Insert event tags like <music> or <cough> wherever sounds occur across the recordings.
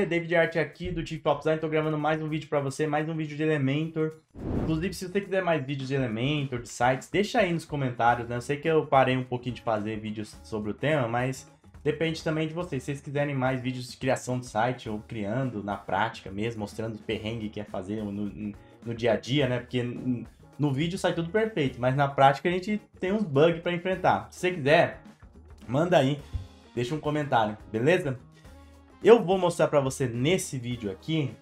rolê, David Art aqui do Tip estou gravando mais um vídeo para você, mais um vídeo de Elementor. Inclusive, se você quiser mais vídeos de Elementor, de sites, deixa aí nos comentários, né? Eu sei que eu parei um pouquinho de fazer vídeos sobre o tema, mas depende também de vocês. Se vocês quiserem mais vídeos de criação de site ou criando na prática mesmo, mostrando o perrengue que é fazer no, no dia a dia, né? Porque no vídeo sai tudo perfeito, mas na prática a gente tem uns bugs para enfrentar. Se você quiser, manda aí, deixa um comentário, beleza? Eu vou mostrar para você nesse vídeo aqui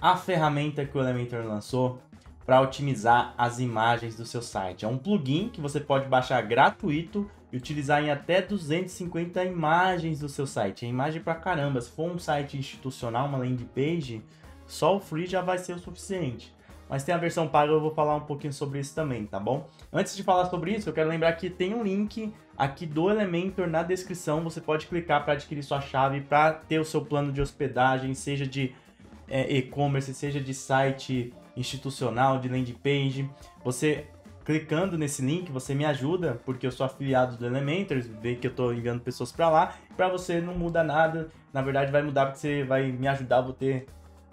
a ferramenta que o Elementor lançou para otimizar as imagens do seu site. É um plugin que você pode baixar gratuito e utilizar em até 250 imagens do seu site. É imagem pra caramba. Se for um site institucional, uma landing page, só o free já vai ser o suficiente mas tem a versão paga, eu vou falar um pouquinho sobre isso também, tá bom? Antes de falar sobre isso, eu quero lembrar que tem um link aqui do Elementor na descrição, você pode clicar para adquirir sua chave, para ter o seu plano de hospedagem, seja de é, e-commerce, seja de site institucional, de landing page. Você clicando nesse link, você me ajuda, porque eu sou afiliado do Elementor, vê que eu estou enviando pessoas para lá, para você não muda nada, na verdade vai mudar porque você vai me ajudar, vou ter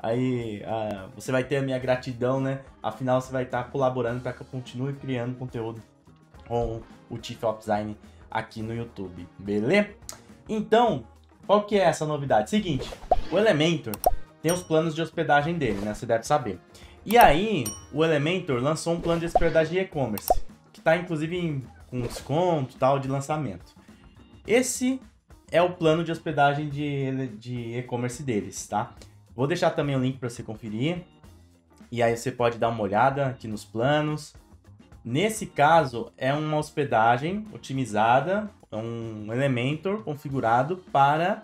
Aí uh, você vai ter a minha gratidão, né? Afinal, você vai estar tá colaborando para que eu continue criando conteúdo com o Tiff Design aqui no YouTube, beleza? Então, qual que é essa novidade? Seguinte, o Elementor tem os planos de hospedagem dele, né? Você deve saber. E aí, o Elementor lançou um plano de hospedagem e-commerce, que está inclusive em, com desconto tal de lançamento. Esse é o plano de hospedagem de e-commerce de deles, tá? Vou deixar também o link para você conferir. E aí você pode dar uma olhada aqui nos planos. Nesse caso, é uma hospedagem otimizada, é um Elementor configurado para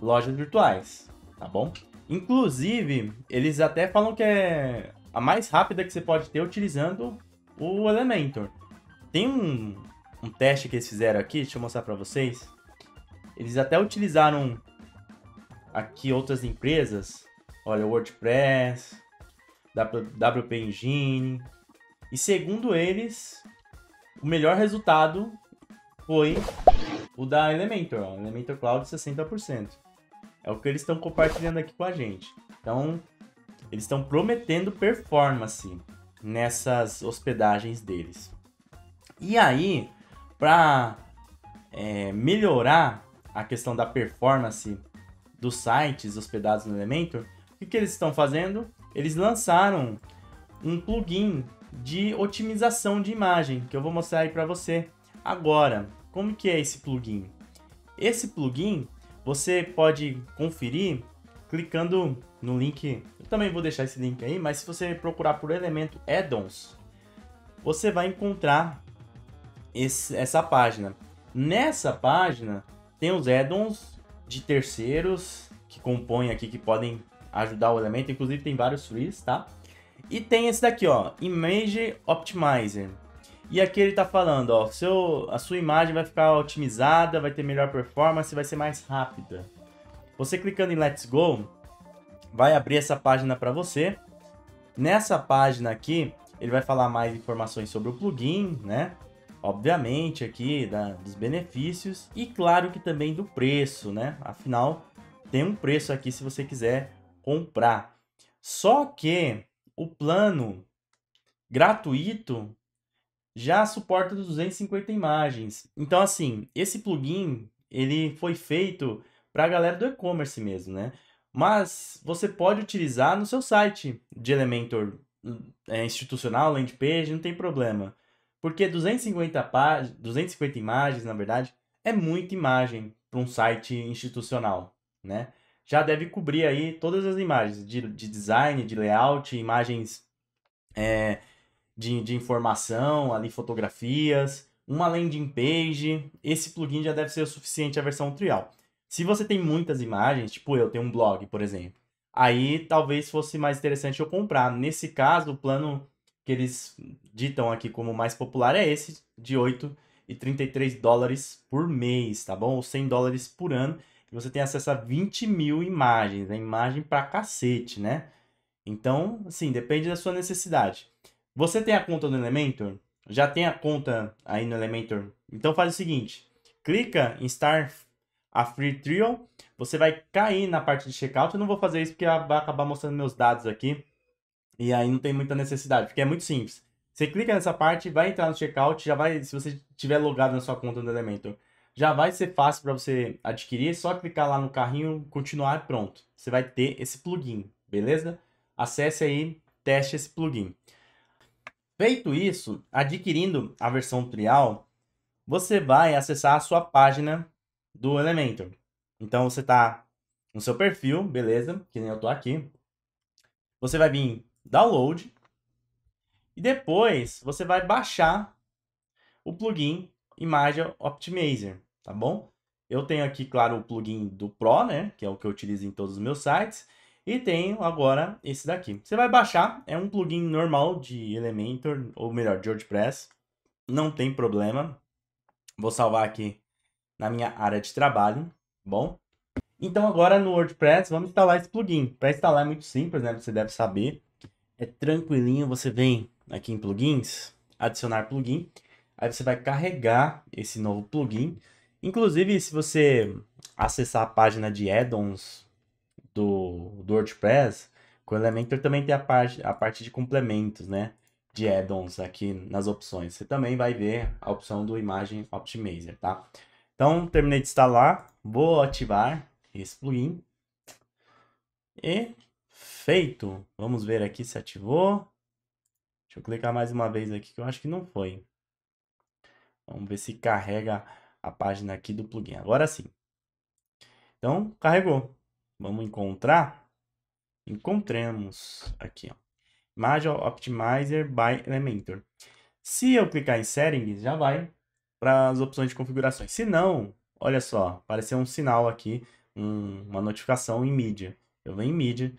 lojas virtuais, tá bom? Inclusive, eles até falam que é a mais rápida que você pode ter utilizando o Elementor. Tem um, um teste que eles fizeram aqui, deixa eu mostrar para vocês. Eles até utilizaram aqui outras empresas, olha, WordPress, WP Engine, e segundo eles, o melhor resultado foi o da Elementor, ó, Elementor Cloud 60%. É o que eles estão compartilhando aqui com a gente. Então, eles estão prometendo performance nessas hospedagens deles. E aí, para é, melhorar a questão da performance dos sites hospedados no Elementor, o que, que eles estão fazendo? Eles lançaram um plugin de otimização de imagem, que eu vou mostrar aí para você agora. Como que é esse plugin? Esse plugin você pode conferir clicando no link. Eu também vou deixar esse link aí, mas se você procurar por elemento addons, você vai encontrar esse, essa página. Nessa página tem os addons de terceiros que compõem aqui, que podem ajudar o elemento. Inclusive tem vários frees, tá? E tem esse daqui, ó, Image Optimizer. E aqui ele tá falando, ó, seu, a sua imagem vai ficar otimizada, vai ter melhor performance, vai ser mais rápida. Você clicando em Let's Go, vai abrir essa página para você. Nessa página aqui, ele vai falar mais informações sobre o plugin, né? obviamente, aqui da, dos benefícios e, claro, que também do preço, né? Afinal, tem um preço aqui se você quiser comprar. Só que o plano gratuito já suporta 250 imagens. Então, assim, esse plugin ele foi feito para a galera do e-commerce mesmo, né? Mas você pode utilizar no seu site de Elementor hum, é, institucional, landing page, não tem problema. Porque 250 páginas, 250 imagens, na verdade, é muita imagem para um site institucional, né? Já deve cobrir aí todas as imagens de, de design, de layout, imagens é, de, de informação, ali fotografias, uma landing page. Esse plugin já deve ser o suficiente a versão trial. Se você tem muitas imagens, tipo eu tenho um blog, por exemplo, aí talvez fosse mais interessante eu comprar. Nesse caso, o plano que eles ditam aqui como mais popular é esse, de 8 e 33 dólares por mês, tá bom? Ou 100 dólares por ano, E você tem acesso a 20 mil imagens, né? imagem pra cacete, né? Então, assim, depende da sua necessidade. Você tem a conta no Elementor? Já tem a conta aí no Elementor? Então faz o seguinte, clica em Start a Free Trial, você vai cair na parte de checkout, eu não vou fazer isso porque vai acabar mostrando meus dados aqui, e aí não tem muita necessidade, porque é muito simples. Você clica nessa parte, vai entrar no checkout, já vai, se você tiver logado na sua conta do Elementor, já vai ser fácil para você adquirir, é só clicar lá no carrinho, continuar pronto. Você vai ter esse plugin, beleza? Acesse aí, teste esse plugin. Feito isso, adquirindo a versão trial, você vai acessar a sua página do Elementor. Então você está no seu perfil, beleza? Que nem eu estou aqui. Você vai vir download. E depois você vai baixar o plugin Imagem Optimizer, tá bom? Eu tenho aqui, claro, o plugin do Pro, né? Que é o que eu utilizo em todos os meus sites. E tenho agora esse daqui. Você vai baixar, é um plugin normal de Elementor, ou melhor, de WordPress. Não tem problema. Vou salvar aqui na minha área de trabalho, tá bom? Então agora no WordPress vamos instalar esse plugin. Para instalar é muito simples, né? Você deve saber. É tranquilinho, você vem aqui em plugins, adicionar plugin, aí você vai carregar esse novo plugin. Inclusive, se você acessar a página de addons do, do WordPress, com o Elementor também tem a parte, a parte de complementos, né? De addons aqui nas opções. Você também vai ver a opção do Imagem Optimizer, tá? Então, terminei de instalar, vou ativar esse plugin. E Feito. Vamos ver aqui se ativou. Deixa eu clicar mais uma vez aqui, que eu acho que não foi. Vamos ver se carrega a página aqui do plugin. Agora sim. Então, carregou. Vamos encontrar. Encontremos aqui, ó. Image Optimizer by Elementor. Se eu clicar em Settings, já vai para as opções de configurações. Se não, olha só, apareceu um sinal aqui, um, uma notificação em mídia. Eu venho em mídia,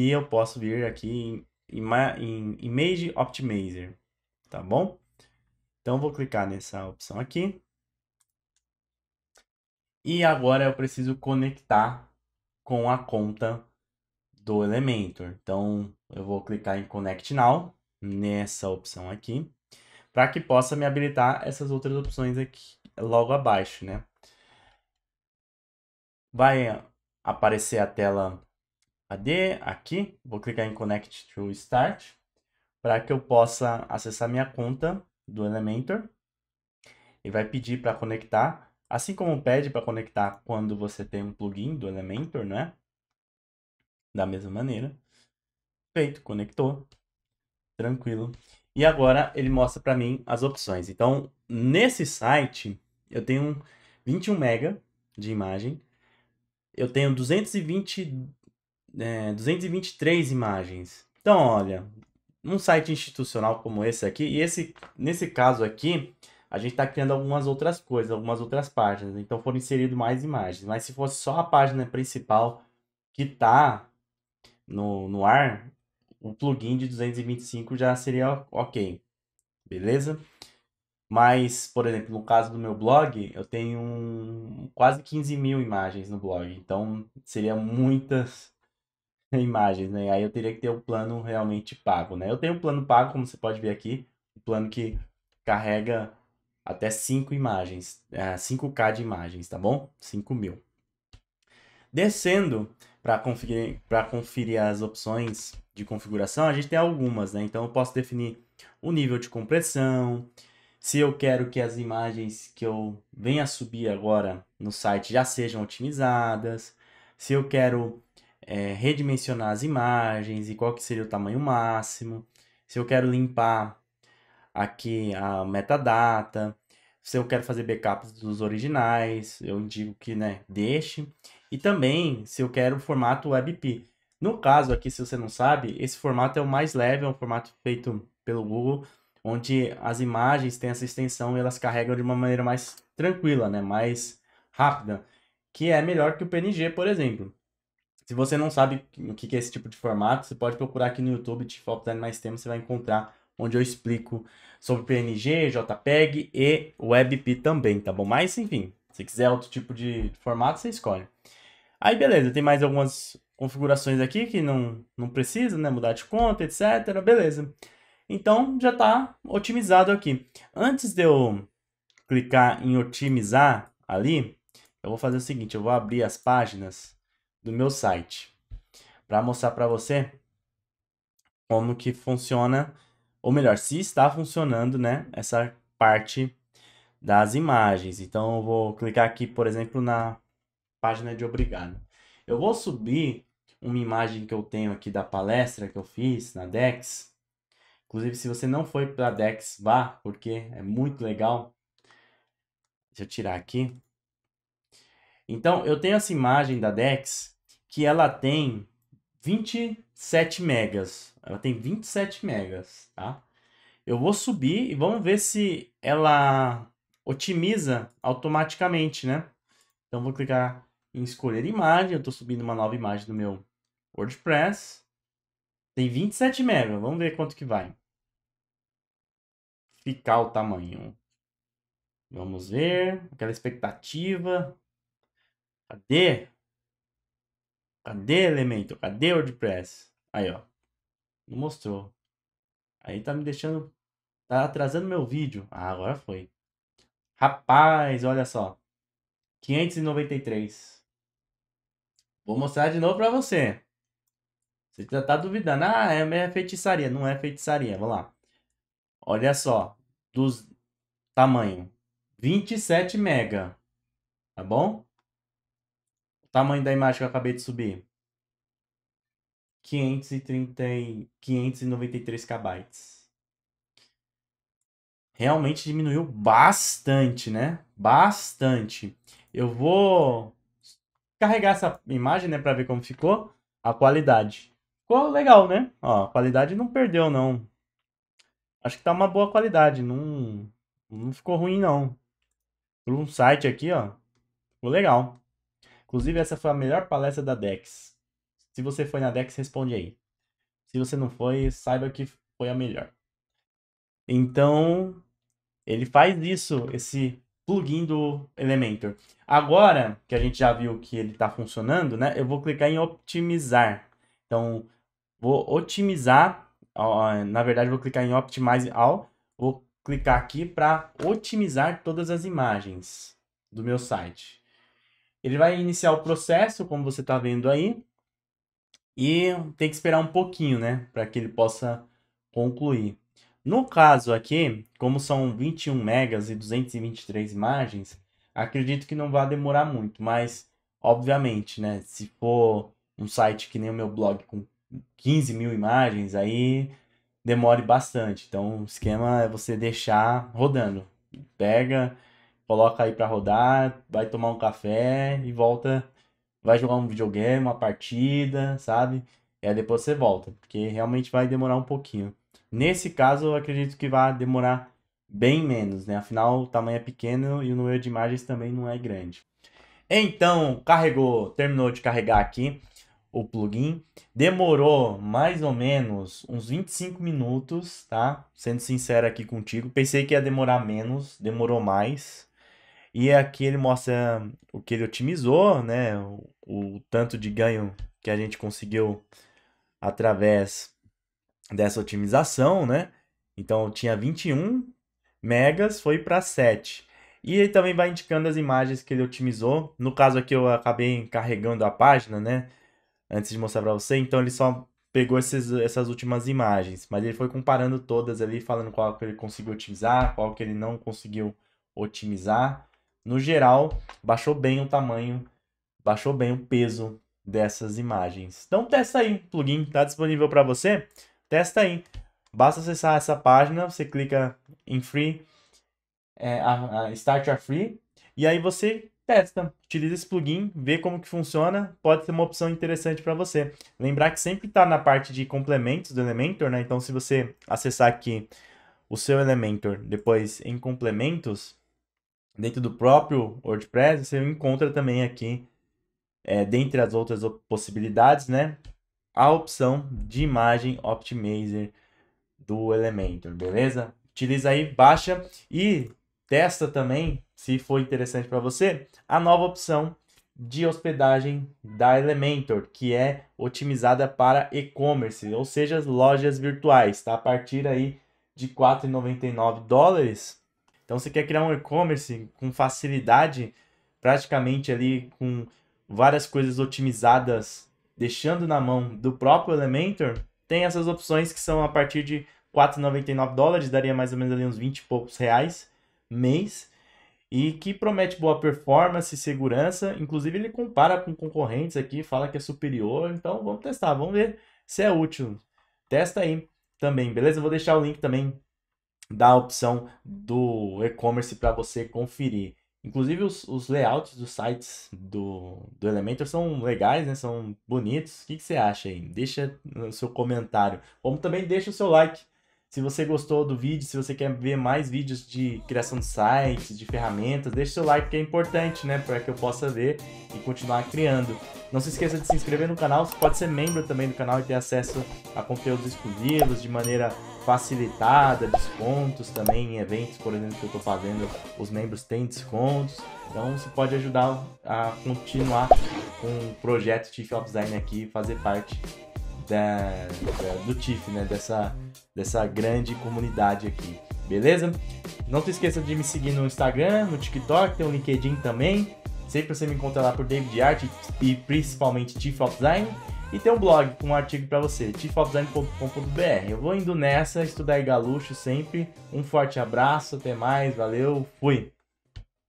e eu posso vir aqui em, em Image Optimizer, tá bom? Então, vou clicar nessa opção aqui. E agora eu preciso conectar com a conta do Elementor. Então, eu vou clicar em Connect Now, nessa opção aqui, para que possa me habilitar essas outras opções aqui logo abaixo, né? Vai aparecer a tela AD aqui, vou clicar em Connect to Start para que eu possa acessar minha conta do Elementor. Ele vai pedir para conectar, assim como pede para conectar quando você tem um plugin do Elementor, né? Da mesma maneira. Feito, conectou. Tranquilo. E agora ele mostra para mim as opções. Então, nesse site, eu tenho 21 mega de imagem. Eu tenho 220 é, 223 imagens. Então, olha, num site institucional como esse aqui, e esse, nesse caso aqui, a gente está criando algumas outras coisas, algumas outras páginas. Né? Então foram inseridas mais imagens. Mas se fosse só a página principal que está no, no ar, o plugin de 225 já seria ok. Beleza? Mas, por exemplo, no caso do meu blog, eu tenho um, quase 15 mil imagens no blog. Então seria muitas <laughs> imagens, né? Aí eu teria que ter o um plano realmente pago, né? Eu tenho um plano pago, como você pode ver aqui, um plano que carrega até 5 imagens, 5K é, de imagens, tá bom? 5 mil. Descendo para conferir, conferir as opções de configuração, a gente tem algumas, né? Então eu posso definir o nível de compressão, se eu quero que as imagens que eu venha subir agora no site já sejam otimizadas, se eu quero é, redimensionar as imagens e qual que seria o tamanho máximo. Se eu quero limpar aqui a metadata, se eu quero fazer backups dos originais, eu indico que né, deixe. E também se eu quero o formato WebP. No caso aqui, se você não sabe, esse formato é o mais leve, é um formato feito pelo Google, onde as imagens têm essa extensão e elas carregam de uma maneira mais tranquila, né? mais rápida, que é melhor que o PNG, por exemplo. Se você não sabe o que é esse tipo de formato, você pode procurar aqui no YouTube, Default Design Mais Tempo, você vai encontrar onde eu explico sobre PNG, JPEG e WebP também, tá bom? Mas, enfim, se quiser outro tipo de formato, você escolhe. Aí, beleza, tem mais algumas configurações aqui que não, não precisa, né? Mudar de conta, etc. Beleza. Então, já está otimizado aqui. Antes de eu clicar em otimizar ali, eu vou fazer o seguinte, eu vou abrir as páginas do meu site para mostrar para você como que funciona, ou melhor, se está funcionando, né, essa parte das imagens. Então eu vou clicar aqui, por exemplo, na página de obrigado. Eu vou subir uma imagem que eu tenho aqui da palestra que eu fiz na Dex. Inclusive, se você não foi para Dex, vá, porque é muito legal. Deixa eu tirar aqui. Então, eu tenho essa imagem da Dex que ela tem 27 megas. Ela tem 27 megas, tá? Eu vou subir e vamos ver se ela otimiza automaticamente, né? Então vou clicar em escolher imagem, eu estou subindo uma nova imagem do meu WordPress. Tem 27 MB, vamos ver quanto que vai ficar o tamanho. Vamos ver, aquela expectativa. Cadê? Cadê elemento? Cadê WordPress? Aí, ó. Não mostrou. Aí tá me deixando. Tá atrasando meu vídeo. Ah, agora foi. Rapaz, olha só. 593. Vou mostrar de novo pra você. Você já tá duvidando. Ah, é minha é feitiçaria. Não é feitiçaria. Vamos lá. Olha só. Dos tamanho. 27 mega. Tá bom? Tamanho da imagem que eu acabei de subir. 530, 593 KB. Realmente diminuiu bastante, né? Bastante. Eu vou carregar essa imagem, né, para ver como ficou a qualidade. Ficou legal, né? Ó, a qualidade não perdeu não. Acho que tá uma boa qualidade, não não ficou ruim não. Por um site aqui, ó. Ficou legal. Inclusive, essa foi a melhor palestra da Dex. Se você foi na Dex, responde aí. Se você não foi, saiba que foi a melhor. Então, ele faz isso, esse plugin do Elementor. Agora que a gente já viu que ele está funcionando, né? Eu vou clicar em otimizar. Então, vou otimizar. Na verdade, vou clicar em Optimize All. Vou clicar aqui para otimizar todas as imagens do meu site. Ele vai iniciar o processo, como você está vendo aí, e tem que esperar um pouquinho, né, para que ele possa concluir. No caso aqui, como são 21 megas e 223 imagens, acredito que não vai demorar muito, mas obviamente, né, se for um site que nem o meu blog com 15 mil imagens, aí demore bastante. Então, o esquema é você deixar rodando. Pega, coloca aí para rodar, vai tomar um café e volta, vai jogar um videogame, uma partida, sabe? E aí depois você volta, porque realmente vai demorar um pouquinho. Nesse caso, eu acredito que vai demorar bem menos, né? Afinal, o tamanho é pequeno e o número de imagens também não é grande. Então, carregou, terminou de carregar aqui o plugin. Demorou mais ou menos uns 25 minutos, tá? Sendo sincero aqui contigo, pensei que ia demorar menos, demorou mais, e é aqui ele mostra o que ele otimizou, né? O, o tanto de ganho que a gente conseguiu através dessa otimização, né? Então tinha 21 megas, foi para 7. E ele também vai indicando as imagens que ele otimizou. No caso aqui eu acabei carregando a página, né? Antes de mostrar para você, então ele só pegou esses, essas últimas imagens, mas ele foi comparando todas ali, falando qual que ele conseguiu otimizar, qual que ele não conseguiu otimizar no geral, baixou bem o tamanho, baixou bem o peso dessas imagens. Então testa aí, o plugin está disponível para você, testa aí. Basta acessar essa página, você clica em Free, é, a, a Start a Free, e aí você testa, utiliza esse plugin, vê como que funciona, pode ser uma opção interessante para você. Lembrar que sempre está na parte de complementos do Elementor, né? Então se você acessar aqui o seu Elementor, depois em complementos, dentro do próprio WordPress, você encontra também aqui, é, dentre as outras possibilidades, né? A opção de imagem optimizer do Elementor, beleza? Utiliza aí, baixa e testa também, se for interessante para você, a nova opção de hospedagem da Elementor, que é otimizada para e-commerce, ou seja, lojas virtuais, tá? A partir aí de 4,99 dólares, então você quer criar um e-commerce com facilidade, praticamente ali com várias coisas otimizadas, deixando na mão do próprio Elementor, tem essas opções que são a partir de 4,99 dólares, daria mais ou menos ali uns 20 e poucos reais mês, e que promete boa performance e segurança. Inclusive ele compara com concorrentes aqui, fala que é superior, então vamos testar, vamos ver se é útil. Testa aí também, beleza? Eu vou deixar o link também da opção do e-commerce para você conferir. Inclusive os, os, layouts dos sites do, do Elementor são legais, né? São bonitos. O que, que você acha aí? Deixa o seu comentário. Como também deixa o seu like se você gostou do vídeo, se você quer ver mais vídeos de criação de sites, de ferramentas, deixe seu like que é importante, né? Para que eu possa ver e continuar criando. Não se esqueça de se inscrever no canal, você pode ser membro também do canal e ter acesso a conteúdos exclusivos de maneira facilitada, descontos também em eventos, por exemplo, que eu estou fazendo, os membros têm descontos. Então você pode ajudar a continuar com o projeto Chief of Design aqui, fazer parte da, da, do TIFF, né? Dessa, dessa grande comunidade aqui, beleza? Não te esqueça de me seguir no Instagram, no TikTok, tem o LinkedIn também. Sempre você me encontra lá por David Art e principalmente TIFF Design. E tem um blog com um artigo para você, tiffofdesign.com.br. Eu vou indo nessa, estudar galucho sempre. Um forte abraço, até mais, valeu, fui!